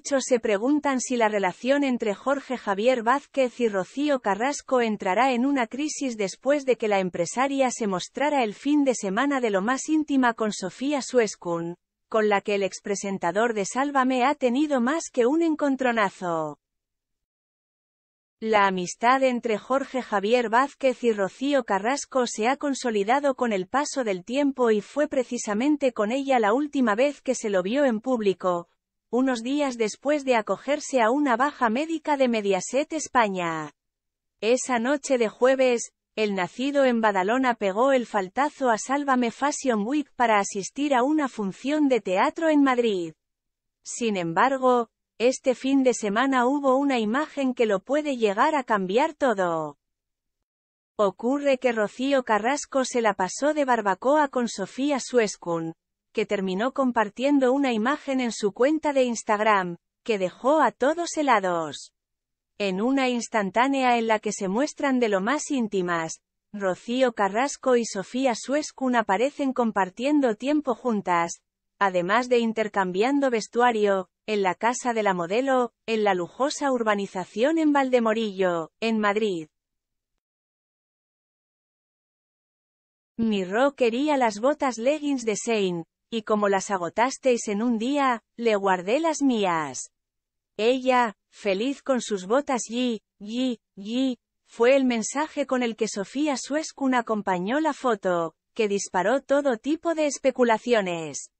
Muchos se preguntan si la relación entre Jorge Javier Vázquez y Rocío Carrasco entrará en una crisis después de que la empresaria se mostrara el fin de semana de lo más íntima con Sofía Suescun, con la que el expresentador de Sálvame ha tenido más que un encontronazo. La amistad entre Jorge Javier Vázquez y Rocío Carrasco se ha consolidado con el paso del tiempo y fue precisamente con ella la última vez que se lo vio en público, unos días después de acogerse a una baja médica de Mediaset España. Esa noche de jueves, el nacido en Badalona pegó el faltazo a Sálvame Fashion Week para asistir a una función de teatro en Madrid. Sin embargo, este fin de semana hubo una imagen que lo puede llegar a cambiar todo. Ocurre que Rocío Carrasco se la pasó de barbacoa con Sofía Suescun, que terminó compartiendo una imagen en su cuenta de Instagram, que dejó a todos helados. En una instantánea en la que se muestran de lo más íntimas, Rocío Carrasco y Sofía Suescun aparecen compartiendo tiempo juntas, además de intercambiando vestuario, en la casa de la modelo, en la lujosa urbanización en Valdemorillo, en Madrid. Miró quería las botas leggings de Saint y como las agotasteis en un día, le guardé las mías. Ella, feliz con sus botas y, y, y, fue el mensaje con el que Sofía Suescun acompañó la foto, que disparó todo tipo de especulaciones.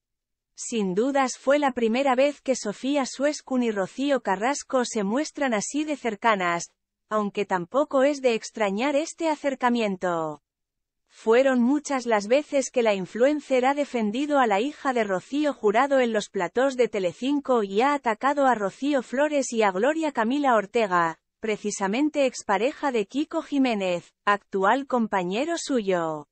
Sin dudas fue la primera vez que Sofía Suescun y Rocío Carrasco se muestran así de cercanas, aunque tampoco es de extrañar este acercamiento. Fueron muchas las veces que la influencer ha defendido a la hija de Rocío Jurado en los platós de Telecinco y ha atacado a Rocío Flores y a Gloria Camila Ortega, precisamente expareja de Kiko Jiménez, actual compañero suyo.